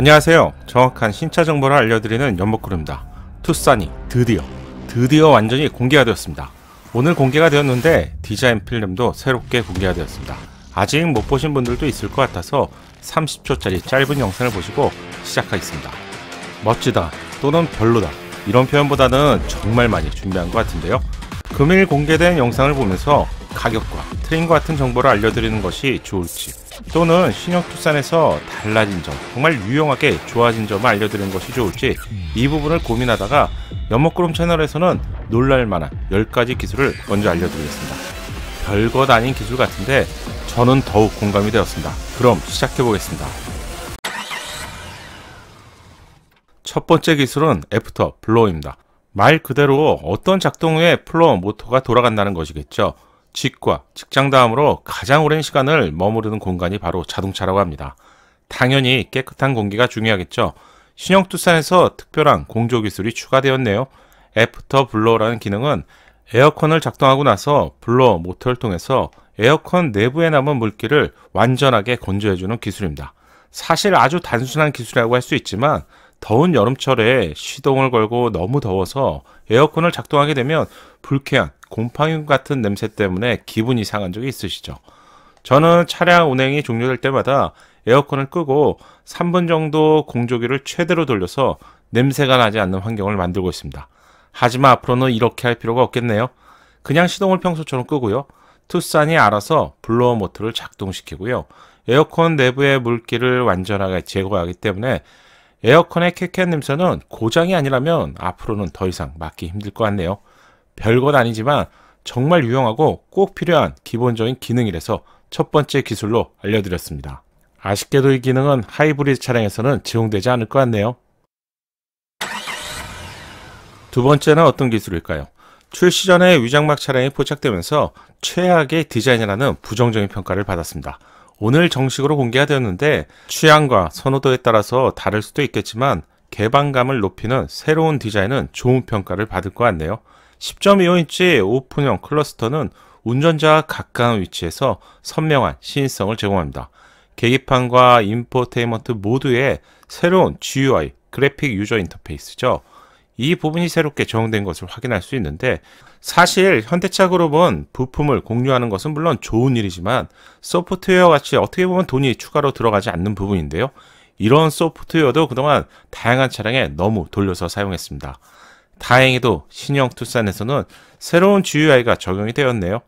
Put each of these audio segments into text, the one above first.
안녕하세요. 정확한 신차 정보를 알려드리는 연목구름입니다. 투싼이 드디어 드디어 완전히 공개가 되었습니다. 오늘 공개가 되었는데 디자인 필름도 새롭게 공개가 되었습니다. 아직 못 보신 분들도 있을 것 같아서 30초짜리 짧은 영상을 보시고 시작하겠습니다. 멋지다 또는 별로다 이런 표현보다는 정말 많이 준비한 것 같은데요. 금일 공개된 영상을 보면서 가격과 트렌과 같은 정보를 알려드리는 것이 좋을지 또는 신형투싼에서 달라진 점, 정말 유용하게 좋아진 점을 알려드리는 것이 좋을지 이 부분을 고민하다가 연목구름 채널에서는 놀랄만한 10가지 기술을 먼저 알려드리겠습니다. 별것 아닌 기술 같은데 저는 더욱 공감이 되었습니다. 그럼 시작해보겠습니다. 첫 번째 기술은 애프터 블로우입니다. 말 그대로 어떤 작동 후에 플로어 모터가 돌아간다는 것이겠죠. 직과, 직장 다음으로 가장 오랜 시간을 머무르는 공간이 바로 자동차라고 합니다. 당연히 깨끗한 공기가 중요하겠죠. 신형 투싼에서 특별한 공조 기술이 추가되었네요. 애프터 블로우라는 기능은 에어컨을 작동하고 나서 블로어 모터를 통해서 에어컨 내부에 남은 물기를 완전하게 건조해주는 기술입니다. 사실 아주 단순한 기술이라고 할 수 있지만 더운 여름철에 시동을 걸고 너무 더워서 에어컨을 작동하게 되면 불쾌한 곰팡이 같은 냄새 때문에 기분이 상한 적이 있으시죠? 저는 차량 운행이 종료될 때마다 에어컨을 끄고 3분 정도 공조기를 최대로 돌려서 냄새가 나지 않는 환경을 만들고 있습니다. 하지만 앞으로는 이렇게 할 필요가 없겠네요. 그냥 시동을 평소처럼 끄고요. 투싼이 알아서 블로어 모터를 작동시키고요. 에어컨 내부의 물기를 완전하게 제거하기 때문에 에어컨의 쾌쾌한 냄새는 고장이 아니라면 앞으로는 더 이상 막기 힘들 것 같네요. 별건 아니지만 정말 유용하고 꼭 필요한 기본적인 기능이라서 첫 번째 기술로 알려드렸습니다. 아쉽게도 이 기능은 하이브리드 차량에서는 제공되지 않을 것 같네요. 두 번째는 어떤 기술일까요? 출시 전에 위장막 차량이 포착되면서 최악의 디자인이라는 부정적인 평가를 받았습니다. 오늘 정식으로 공개가 되었는데 취향과 선호도에 따라서 다를 수도 있겠지만 개방감을 높이는 새로운 디자인은 좋은 평가를 받을 것 같네요. 10.25인치 오픈형 클러스터는 운전자와 가까운 위치에서 선명한 시인성을 제공합니다. 계기판과 인포테인먼트 모두의 새로운 GUI, 그래픽 유저 인터페이스죠. 이 부분이 새롭게 적용된 것을 확인할 수 있는데 사실 현대차 그룹은 부품을 공유하는 것은 물론 좋은 일이지만 소프트웨어 같이 어떻게 보면 돈이 추가로 들어가지 않는 부분인데요. 이런 소프트웨어도 그동안 다양한 차량에 너무 돌려서 사용했습니다. 다행히도 신형 투싼에서는 새로운 GUI가 적용이 되었네요.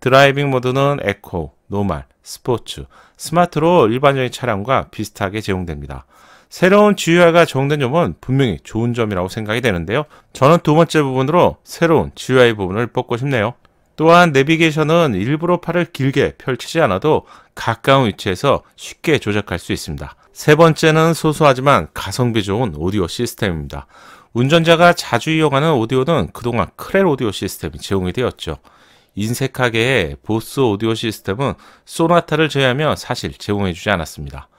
드라이빙 모드는 에코, 노말, 스포츠, 스마트로 일반적인 차량과 비슷하게 제공됩니다. 새로운 GUI가 적용된 점은 분명히 좋은 점이라고 생각이 되는데요. 저는 두 번째 부분으로 새로운 GUI 부분을 뽑고 싶네요. 또한 내비게이션은 일부러 팔을 길게 펼치지 않아도 가까운 위치에서 쉽게 조작할 수 있습니다. 세 번째는 소소하지만 가성비 좋은 오디오 시스템입니다. 운전자가 자주 이용하는 오디오는 그동안 크렐 오디오 시스템이 제공이 되었죠. 인색하게 보스 오디오 시스템은 소나타를 제외하며 사실 제공해주지 않았습니다.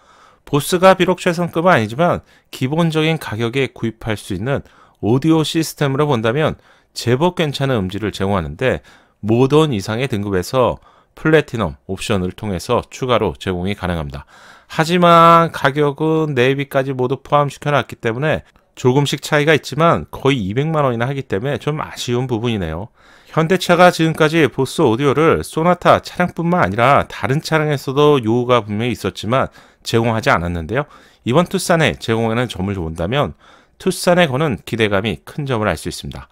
보스가 비록 최상급은 아니지만 기본적인 가격에 구입할 수 있는 오디오 시스템으로 본다면 제법 괜찮은 음질을 제공하는데 모던 이상의 등급에서 플래티넘 옵션을 통해서 추가로 제공이 가능합니다. 하지만 가격은 내비까지 네 모두 포함시켜놨기 때문에 조금씩 차이가 있지만 거의 200만원이나 하기 때문에 좀 아쉬운 부분이네요. 현대차가 지금까지 보스 오디오를 소나타 차량뿐만 아니라 다른 차량에서도 요구가 분명히 있었지만 제공하지 않았는데요. 이번 투싼에 제공하는 점을 본다면 투싼에 거는 기대감이 큰 점을 알 수 있습니다.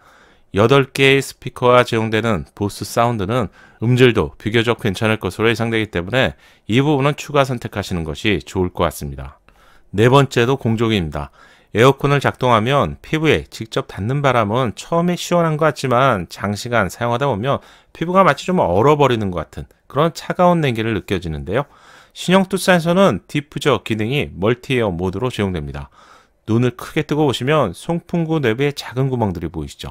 8개의 스피커가 제공되는 보스 사운드는 음질도 비교적 괜찮을 것으로 예상되기 때문에 이 부분은 추가 선택하시는 것이 좋을 것 같습니다. 네 번째도 공조기입니다. 에어컨을 작동하면 피부에 직접 닿는 바람은 처음에 시원한 것 같지만 장시간 사용하다 보면 피부가 마치 좀 얼어버리는 것 같은 그런 차가운 냉기를 느껴지는데요. 신형 투싼에서는 디프저 기능이 멀티에어 모드로 제공됩니다. 눈을 크게 뜨고 보시면 송풍구 내부의 작은 구멍들이 보이시죠?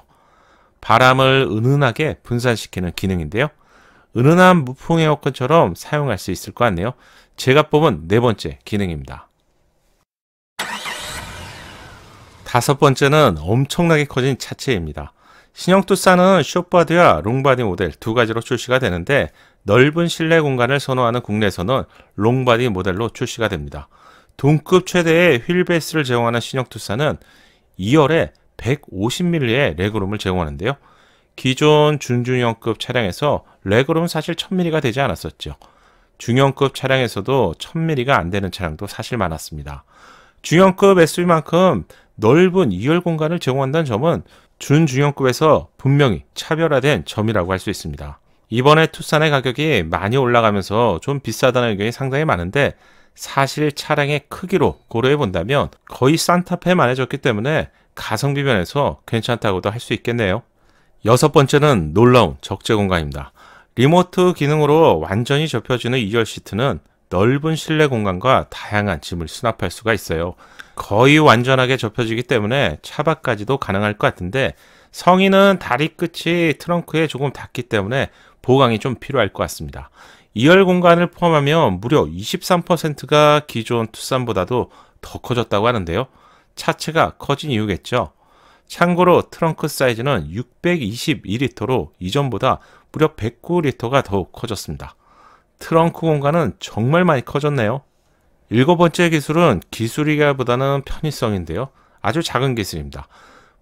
바람을 은은하게 분산시키는 기능인데요. 은은한 무풍 에어컨처럼 사용할 수 있을 것 같네요. 제가 뽑은 네 번째 기능입니다. 다섯 번째는 엄청나게 커진 차체입니다. 신형 투싼은 숏바디와 롱바디 모델 두 가지로 출시가 되는데 넓은 실내 공간을 선호하는 국내에서는 롱바디 모델로 출시가 됩니다. 동급 최대의 휠베이스를 제공하는 신형 투싼은 2열에 150mm의 레그룸을 제공하는데요. 기존 준중형급 차량에서 레그룸은 사실 1000mm가 되지 않았었죠. 중형급 차량에서도 1000mm가 안 되는 차량도 사실 많았습니다. 중형급 SUV만큼 넓은 2열 공간을 제공한다는 점은 준중형급에서 분명히 차별화된 점이라고 할 수 있습니다. 이번에 투싼의 가격이 많이 올라가면서 좀 비싸다는 의견이 상당히 많은데 사실 차량의 크기로 고려해 본다면 거의 산타페만 해졌기 때문에 가성비 면에서 괜찮다고도 할 수 있겠네요. 여섯 번째는 놀라운 적재 공간입니다. 리모트 기능으로 완전히 접혀지는 2열 시트는 넓은 실내 공간과 다양한 짐을 수납할 수가 있어요. 거의 완전하게 접혀지기 때문에 차박까지도 가능할 것 같은데 성인은 다리 끝이 트렁크에 조금 닿기 때문에 보강이 좀 필요할 것 같습니다. 2열 공간을 포함하면 무려 23%가 기존 투싼보다도 더 커졌다고 하는데요. 차체가 커진 이유겠죠. 참고로 트렁크 사이즈는 622리터로 이전보다 무려 109리터가 더 커졌습니다. 트렁크 공간은 정말 많이 커졌네요. 일곱 번째 기술은 기술이기보다는 편의성인데요. 아주 작은 기술입니다.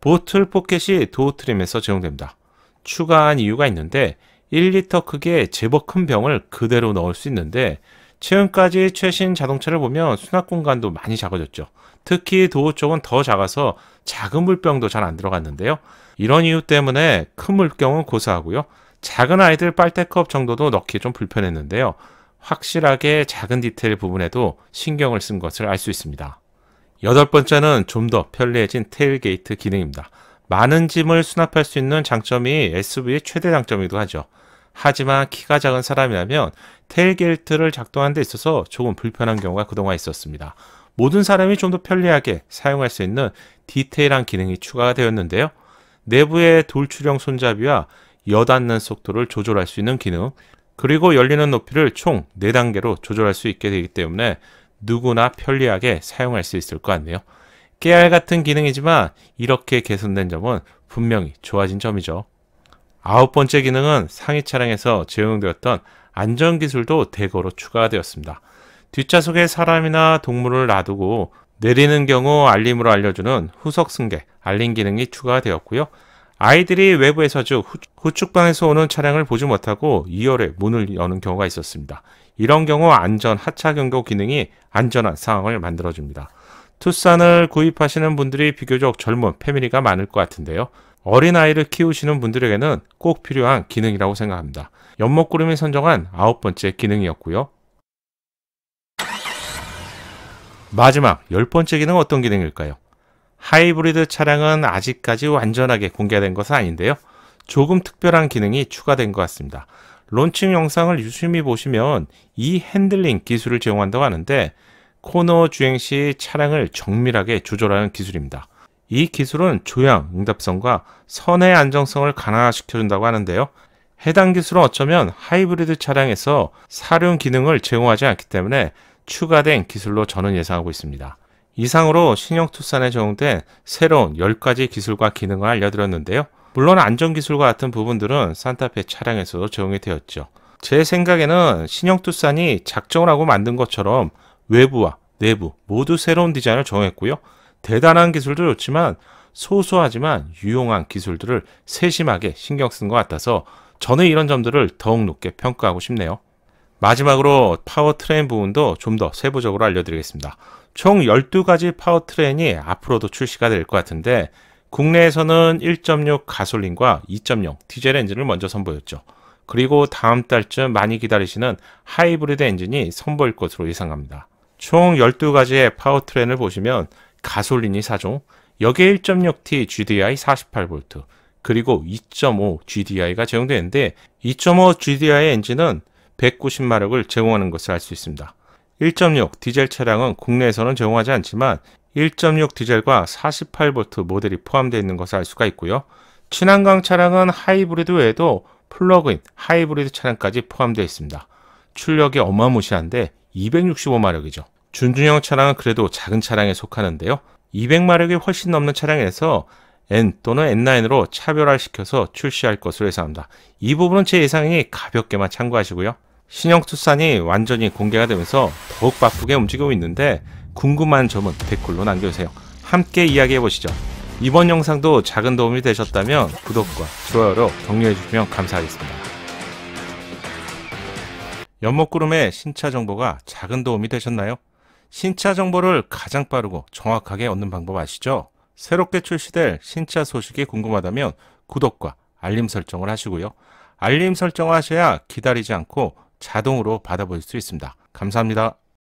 보틀 포켓이 도어 트림에서 제공됩니다. 추가한 이유가 있는데 1리터 크기의 제법 큰 병을 그대로 넣을 수 있는데 지금까지 최신 자동차를 보면 수납 공간도 많이 작아졌죠. 특히 도어 쪽은 더 작아서 작은 물병도 잘 안 들어갔는데요. 이런 이유 때문에 큰 물병은 고사하고요. 작은 아이들 빨대컵 정도도 넣기 좀 불편했는데요. 확실하게 작은 디테일 부분에도 신경을 쓴 것을 알 수 있습니다. 여덟 번째는 좀 더 편리해진 테일게이트 기능입니다. 많은 짐을 수납할 수 있는 장점이 SUV의 최대 장점이기도 하죠. 하지만 키가 작은 사람이라면 테일게이트를 작동하는 데 있어서 조금 불편한 경우가 그동안 있었습니다. 모든 사람이 좀 더 편리하게 사용할 수 있는 디테일한 기능이 추가가 되었는데요. 내부의 돌출형 손잡이와 여닫는 속도를 조절할 수 있는 기능, 그리고 열리는 높이를 총 4단계로 조절할 수 있게 되기 때문에 누구나 편리하게 사용할 수 있을 것 같네요. 깨알 같은 기능이지만 이렇게 개선된 점은 분명히 좋아진 점이죠. 아홉 번째 기능은 상위 차량에서 제공되었던 안전 기술도 대거로 추가되었습니다. 뒷좌석에 사람이나 동물을 놔두고 내리는 경우 알림으로 알려주는 후속 승객 알림 기능이 추가되었고요. 아이들이 외부에서 즉 후축방에서 오는 차량을 보지 못하고 2열에 문을 여는 경우가 있었습니다. 이런 경우 안전 하차 경고 기능이 안전한 상황을 만들어줍니다. 투싼을 구입하시는 분들이 비교적 젊은 패밀리가 많을 것 같은데요. 어린아이를 키우시는 분들에게는 꼭 필요한 기능이라고 생각합니다. 연목구름이 선정한 아홉 번째 기능이었고요. 마지막 열 번째 기능은 어떤 기능일까요? 하이브리드 차량은 아직까지 완전하게 공개된 것은 아닌데요. 조금 특별한 기능이 추가된 것 같습니다. 론칭 영상을 유심히 보시면 이 핸들링 기술을 제공한다고 하는데 코너 주행 시 차량을 정밀하게 조절하는 기술입니다. 이 기술은 조향, 응답성과 선의 안정성을 강화시켜준다고 하는데요. 해당 기술은 어쩌면 하이브리드 차량에서 사륜 기능을 제공하지 않기 때문에 추가된 기술로 저는 예상하고 있습니다. 이상으로 신형 투싼에 적용된 새로운 10가지 기술과 기능을 알려드렸는데요. 물론 안전 기술과 같은 부분들은 산타페 차량에서도 적용이 되었죠. 제 생각에는 신형 투싼이 작정을 하고 만든 것처럼 외부와 내부 모두 새로운 디자인을 정했고요. 대단한 기술도 좋지만 소소하지만 유용한 기술들을 세심하게 신경 쓴 것 같아서 저는 이런 점들을 더욱 높게 평가하고 싶네요. 마지막으로 파워트레인 부분도 좀 더 세부적으로 알려드리겠습니다. 총 12가지 파워트레인이 앞으로도 출시가 될 것 같은데 국내에서는 1.6 가솔린과 2.0 디젤 엔진을 먼저 선보였죠. 그리고 다음 달쯤 많이 기다리시는 하이브리드 엔진이 선보일 것으로 예상합니다. 총 12가지의 파워트렌을 보시면 가솔린이 4종, 여기에 1.6T GDI 48V, 그리고 2.5 GDI가 제공되는데 2.5 GDI 엔진은 190마력을 제공하는 것을 알 수 있습니다. 1.6 디젤 차량은 국내에서는 제공하지 않지만 1.6 디젤과 48V 모델이 포함되어 있는 것을 알 수가 있고요. 친환경 차량은 하이브리드 외에도 플러그인 하이브리드 차량까지 포함되어 있습니다. 출력이 어마무시한데 265마력이죠. 준중형 차량은 그래도 작은 차량에 속하는데요. 200마력이 훨씬 넘는 차량에서 N 또는 N9으로 차별화시켜서 출시할 것으로 예상합니다. 이 부분은 제 예상이 가볍게만 참고하시고요. 신형 투싼이 완전히 공개가 되면서 더욱 바쁘게 움직이고 있는데 궁금한 점은 댓글로 남겨주세요. 함께 이야기해 보시죠. 이번 영상도 작은 도움이 되셨다면 구독과 좋아요로 격려해 주시면 감사하겠습니다. 연목구름의 신차 정보가 작은 도움이 되셨나요? 신차 정보를 가장 빠르고 정확하게 얻는 방법 아시죠? 새롭게 출시될 신차 소식이 궁금하다면 구독과 알림 설정을 하시고요. 알림 설정 하셔야 기다리지 않고 자동으로 받아볼 수 있습니다. 감사합니다.